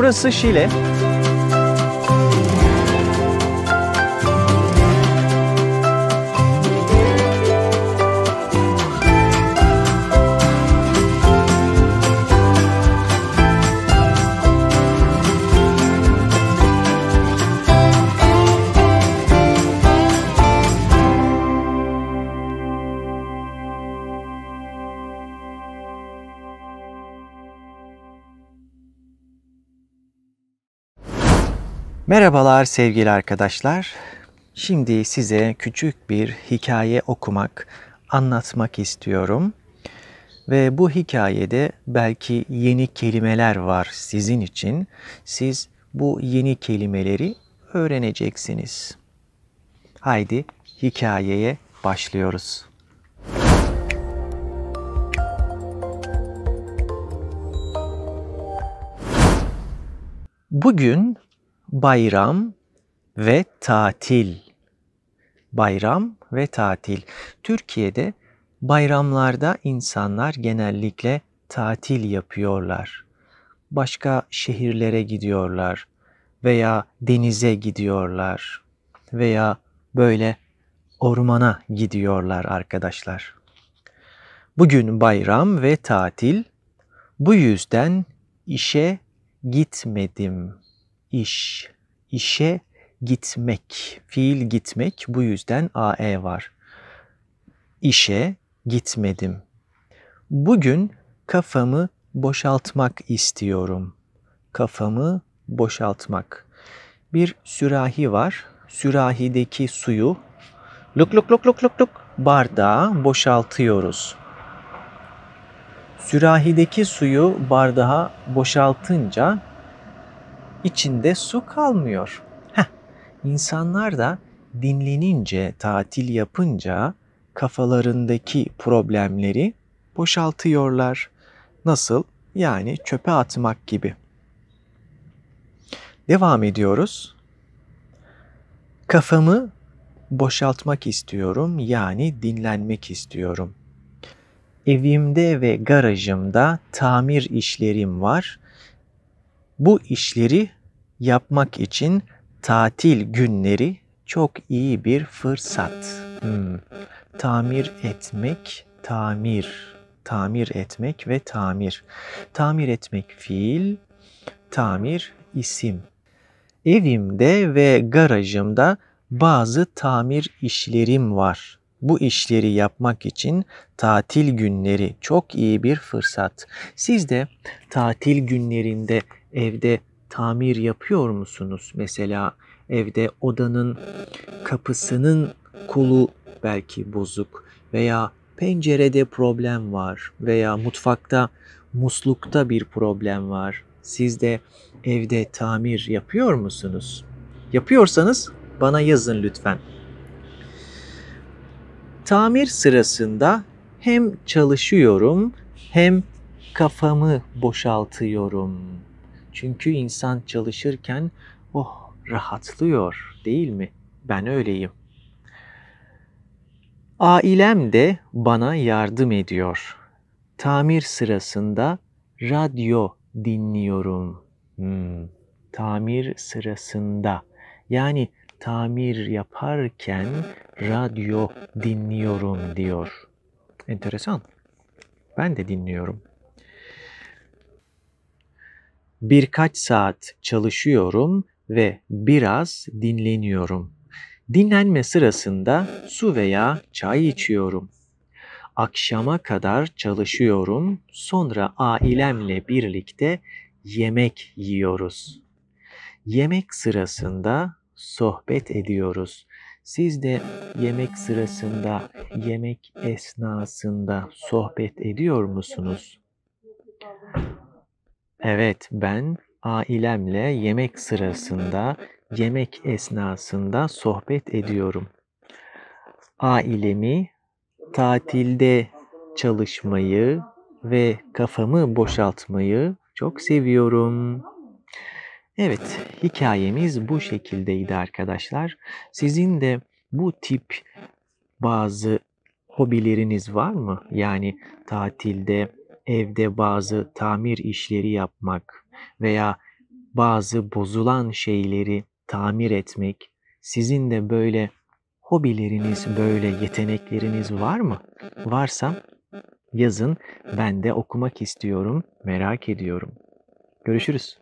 Burası Şile, Merhabalar sevgili arkadaşlar. Şimdi size küçük bir hikaye okumak, anlatmak istiyorum. Ve bu hikayede belki yeni kelimeler var sizin için. Siz bu yeni kelimeleri öğreneceksiniz. Haydi hikayeye başlıyoruz. Bugün bayram ve tatil. Bayram ve tatil. Türkiye'de bayramlarda insanlar genellikle tatil yapıyorlar. Başka şehirlere gidiyorlar veya denize gidiyorlar veya böyle ormana gidiyorlar arkadaşlar. Bugün bayram ve tatil. Bu yüzden işe gitmedim.'' iş, işe gitmek, fiil gitmek bu yüzden AE var. İşe gitmedim. Bugün kafamı boşaltmak istiyorum. Kafamı boşaltmak. Bir sürahi var. Sürahideki suyu luk luk luk luk luk luk bardağa boşaltıyoruz. Sürahideki suyu bardağa boşaltınca içinde su kalmıyor. Heh, insanlar da dinlenince, tatil yapınca kafalarındaki problemleri boşaltıyorlar. Nasıl? Yani çöpe atmak gibi. Devam ediyoruz. Kafamı boşaltmak istiyorum yani dinlenmek istiyorum. Evimde ve garajımda tamir işlerim var. Bu işleri yapmak için tatil günleri çok iyi bir fırsat. Hmm. Tamir etmek, tamir, tamir etmek ve tamir. Tamir etmek fiil, tamir isim. Evimde ve garajımda bazı tamir işlerim var bu işleri yapmak için tatil günleri çok iyi bir fırsat. Siz de tatil günlerinde evde tamir yapıyor musunuz? Mesela evde odanın kapısının kolu belki bozuk veya pencerede problem var veya mutfakta muslukta bir problem var. Siz de evde tamir yapıyor musunuz? Yapıyorsanız bana yazın lütfen. Tamir sırasında hem çalışıyorum hem kafamı boşaltıyorum. Çünkü insan çalışırken oh rahatlıyor değil mi? Ben öyleyim. Ailem de bana yardım ediyor. Tamir sırasında radyo dinliyorum. Hmm, tamir sırasında. Yani tamir yaparken radyo dinliyorum diyor. Enteresan. Ben de dinliyorum. Birkaç saat çalışıyorum ve biraz dinleniyorum. Dinlenme sırasında su veya çay içiyorum. Akşama kadar çalışıyorum. Sonra ailemle birlikte yemek yiyoruz. Yemek sırasında sohbet ediyoruz. Siz de yemek sırasında, yemek esnasında sohbet ediyor musunuz? Evet, ben ailemle yemek sırasında, yemek esnasında sohbet ediyorum. Ailemi tatilde çalışmayı ve kafamı boşaltmayı çok seviyorum. Evet, hikayemiz bu şekildeydi arkadaşlar. Sizin de bu tip bazı hobileriniz var mı? Yani tatilde, evde bazı tamir işleri yapmak veya bazı bozulan şeyleri tamir etmek. Sizin de böyle hobileriniz, böyle yetenekleriniz var mı? Varsa yazın. Ben de okumak istiyorum, merak ediyorum. Görüşürüz.